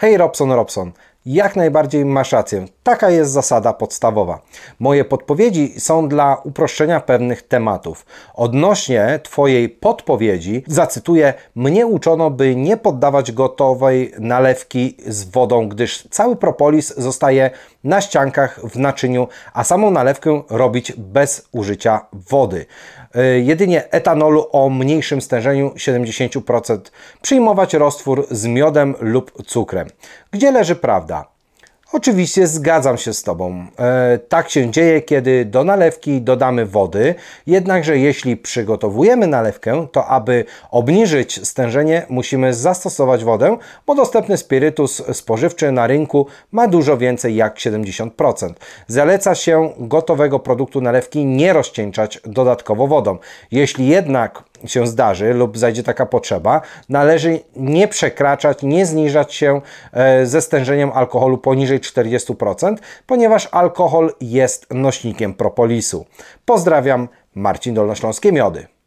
Hej Robson, Robson, jak najbardziej masz rację. Taka jest zasada podstawowa. Moje podpowiedzi są dla uproszczenia pewnych tematów. Odnośnie Twojej podpowiedzi zacytuję: Mnie uczono, by nie poddawać gotowej nalewki z wodą, gdyż cały propolis zostaje na ściankach w naczyniu, a samą nalewkę robić bez użycia wody. E, jedynie etanolu o mniejszym stężeniu 70% przyjmować roztwór z miodem lub cukrem. Gdzie leży prawda? Oczywiście zgadzam się z Tobą. E, tak się dzieje, kiedy do nalewki dodamy wody, jednakże jeśli przygotowujemy nalewkę, to aby obniżyć stężenie musimy zastosować wodę, bo dostępny spirytus spożywczy na rynku ma dużo więcej jak 70%. Zaleca się gotowego produktu nalewki nie rozcieńczać dodatkowo wodą. Jeśli jednak się zdarzy lub zajdzie taka potrzeba, należy nie przekraczać, nie zniżać się e, ze stężeniem alkoholu poniżej 40%, ponieważ alkohol jest nośnikiem propolisu. Pozdrawiam, Marcin Dolnośląskie Miody.